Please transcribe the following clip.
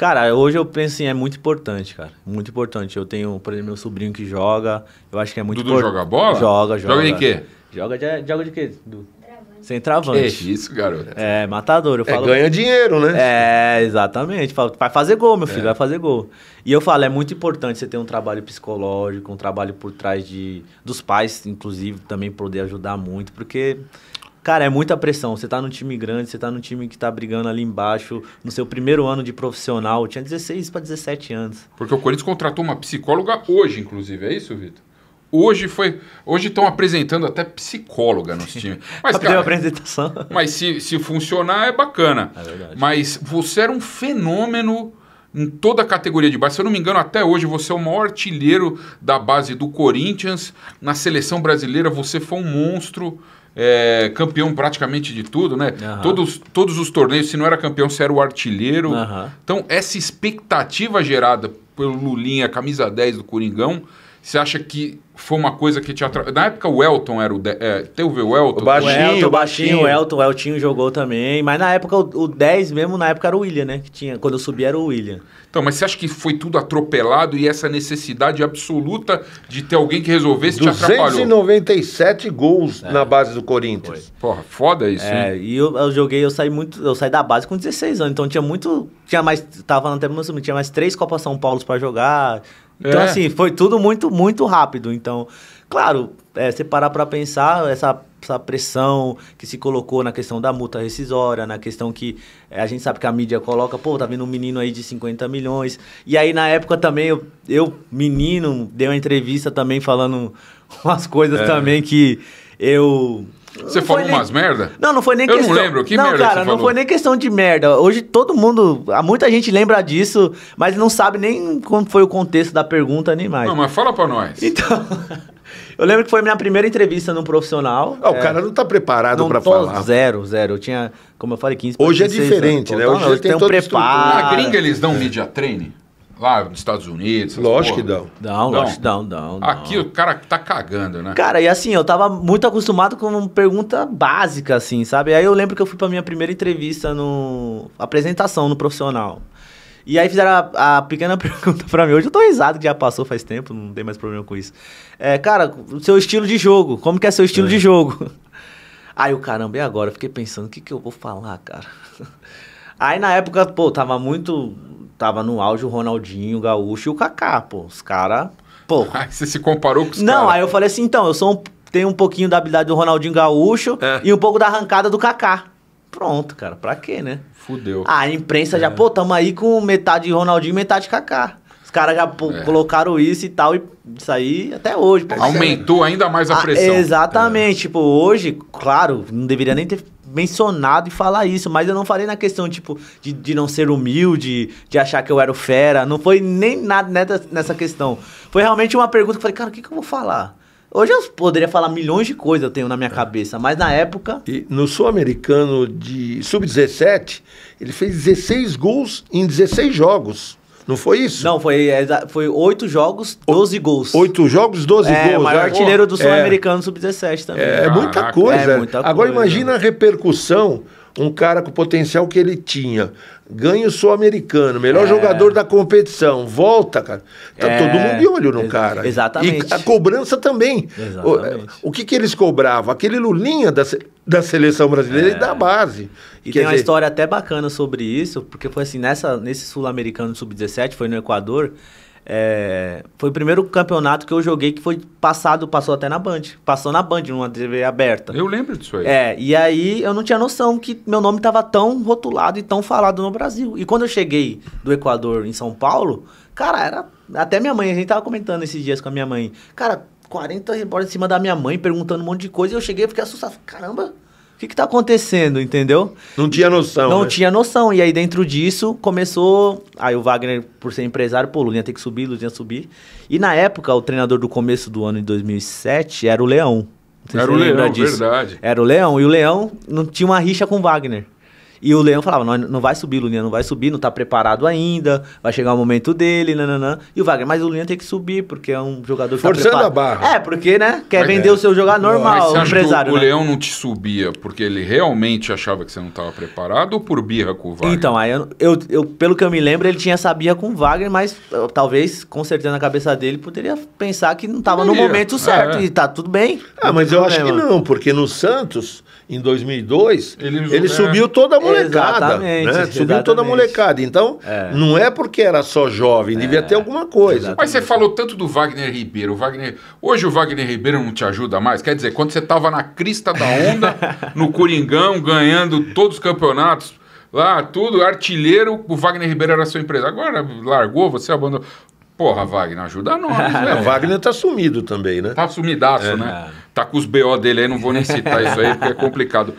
Cara, hoje eu penso assim, é muito importante, cara. Muito importante. Eu tenho, por exemplo, meu sobrinho que joga. Eu acho que é muito importante. Dudu joga bola? Joga, joga. Joga de quê? Joga de, joga de quê, Dudu? travante. Que isso, garoto. É, matador. Eu é, falo, é, ganha dinheiro, né? É, exatamente. vai fazer gol, meu é. filho, é. vai fazer gol. E eu falo, é muito importante você ter um trabalho psicológico, um trabalho por trás de, dos pais, inclusive, também poder ajudar muito, porque Cara, é muita pressão. Você tá num time grande, você tá num time que tá brigando ali embaixo. No seu primeiro ano de profissional, tinha 16 para 17 anos. Porque o Corinthians contratou uma psicóloga hoje, inclusive. É isso, Vitor? Hoje foi. Hoje estão apresentando até psicóloga nos times. Mas, cara, a apresentação. mas se, se funcionar é bacana. É verdade. Mas você era um fenômeno em toda a categoria de base. Se eu não me engano, até hoje você é o maior artilheiro da base do Corinthians. Na seleção brasileira você foi um monstro. É, campeão praticamente de tudo, né? Uhum. Todos, todos os torneios, se não era campeão, você era o artilheiro. Uhum. Então, essa expectativa gerada pelo Lulinha, camisa 10 do Coringão, você acha que foi uma coisa que te atrapalhou. Na época o Elton era o. De... É, teve o Elton? O baixinho, o Elton, o baixinho. O Elton, o Eltinho jogou também. Mas na época, o, o 10 mesmo, na época era o William, né? Que tinha, quando eu subi era o William. Então, mas você acha que foi tudo atropelado e essa necessidade absoluta de ter alguém que resolvesse te atrapalhou? 297 gols é, na base do Corinthians. Foi. Porra, foda isso, é, hein? E eu, eu, joguei, eu saí muito. Eu saí da base com 16 anos, então tinha muito. Tinha mais. Tava na tempo, tinha mais três Copas São Paulo para jogar. Então, é. assim, foi tudo muito, muito rápido. Então, então, claro, é, você parar para pensar, essa, essa pressão que se colocou na questão da multa rescisória, na questão que é, a gente sabe que a mídia coloca, pô, tá vindo um menino aí de 50 milhões. E aí, na época também, eu, eu menino, dei uma entrevista também falando umas coisas é. também que eu você falou nem... umas merda? Não, não foi nem eu questão. Eu não lembro, que não, merda cara, você não falou? foi nem questão de merda. Hoje todo mundo, há muita gente lembra disso, mas não sabe nem como foi o contexto da pergunta nem mais. Não, mas fala pra nós. Então, eu lembro que foi a minha primeira entrevista num profissional. Ah, é, o cara é, não tá preparado para falar. Zero, zero. Eu tinha, como eu falei, 15 Hoje é né? diferente, né? Hoje, hoje tem, tem um preparo. Na gringa eles dão media training? Lá nos Estados Unidos. Lógico que dão. Dão, lógico que dão, dão. Aqui o cara tá cagando, né? Cara, e assim, eu tava muito acostumado com uma pergunta básica, assim, sabe? Aí eu lembro que eu fui pra minha primeira entrevista no. apresentação no profissional. E aí fizeram a, a pequena pergunta para mim. Hoje eu tô risado que já passou faz tempo, não tem mais problema com isso. É, cara, seu estilo de jogo. Como que é seu estilo é. de jogo? Aí o caramba, e agora? fiquei pensando, o que que eu vou falar, cara? Aí na época, pô, tava muito tava no auge o Ronaldinho, o Gaúcho e o Kaká, pô. Os caras, pô. Ai, você se comparou com os caras? Não, cara. aí eu falei assim, então, eu sou um, tenho um pouquinho da habilidade do Ronaldinho Gaúcho é. e um pouco da arrancada do Kaká. Pronto, cara, pra quê, né? Fudeu. Ah, a imprensa é. já, pô, tamo aí com metade Ronaldinho e metade Kaká. Os caras já é. colocaram isso e tal, e isso aí até hoje. Pô, Aumentou sério. ainda mais a ah, pressão. exatamente. É. Tipo, hoje, claro, não deveria nem ter mencionado e falar isso, mas eu não falei na questão, tipo, de, de não ser humilde, de achar que eu era o fera. Não foi nem nada nessa, nessa questão. Foi realmente uma pergunta que eu falei, cara, o que, que eu vou falar? Hoje eu poderia falar milhões de coisas eu tenho na minha é. cabeça, mas na época. E no Sul-Americano de Sub-17, ele fez 16 gols em 16 jogos. Não foi isso? Não, foi, é, foi oito jogos, 12 gols. Oito jogos, 12 é, gols. O maior né? artilheiro do é. Sul-Americano é, Sub-17 também. É, é muita coisa. É muita Agora imagina a repercussão um cara com o potencial que ele tinha, ganha o Sul-Americano, melhor é. jogador da competição, volta, cara. Tá é. todo mundo de olho no Ex cara. Exatamente. E a cobrança também. O, é, o, que, que eles cobravam? Aquele Lulinha da, da seleção brasileira é. e da base. E Quer tem uma dizer... história até bacana sobre isso, porque foi assim, nessa, nesse Sul-Americano Sub-17, foi no Equador, é, foi o primeiro campeonato que eu joguei que foi passado, passou até na Band. Passou na Band, numa TV aberta. Eu lembro disso aí. É, e aí eu não tinha noção que meu nome estava tão rotulado e tão falado no Brasil. E quando eu cheguei do Equador em São Paulo, cara, era. Até minha mãe, a gente tava comentando esses dias com a minha mãe. Cara, 40 repórteres em cima da minha mãe perguntando um monte de coisa. E eu cheguei e fiquei assustado. Caramba, que que está acontecendo, entendeu? Não tinha noção. Não né? tinha noção. E aí, dentro disso, começou. Aí o Wagner, por ser empresário, pô, Lulinha tem que subir, Lulinha subir. E na época, o treinador do começo do ano de 2007 era o Leão. Era o Leão, disso. verdade. Era o Leão. E o Leão não tinha uma rixa com o Wagner. E o Leão falava, não, não vai subir, o não vai subir, não está preparado ainda, vai chegar o momento dele, nananã. E o Wagner, mas o Lulinha tem que subir, porque é um jogador que tá Forçando tá a barra. É, porque, né, quer mas vender é. o seu jogador normal, o empresário. o, né? Leão não te subia porque ele realmente achava que você não estava preparado ou por birra com o Wagner? Então, aí eu, eu, eu, pelo que eu me lembro, ele tinha essa birra com o Wagner, mas eu, talvez, com certeza, na cabeça dele, poderia pensar que não estava no momento certo é. e tá tudo bem. Ah, mas eu problema. acho que não, porque no Santos, em 2002, ele, ele subiu toda a é molecada. Exatamente, né? Subiu toda a molecada. Então, é. não é porque era só jovem, é. devia ter alguma coisa. Exatamente. Mas você falou tanto do Wagner Ribeiro. O Wagner... Hoje o Wagner Ribeiro não te ajuda mais? Quer dizer, quando você estava na crista da onda, no Coringão, ganhando todos os campeonatos, lá, tudo, artilheiro, o Wagner Ribeiro era sua empresa. Agora largou, você abandonou. Porra, Wagner, ajuda nós. Né? Wagner tá sumido também, né? Tá sumidaço, é. né? Tá com os BO dele aí, não vou nem citar isso aí, porque é complicado.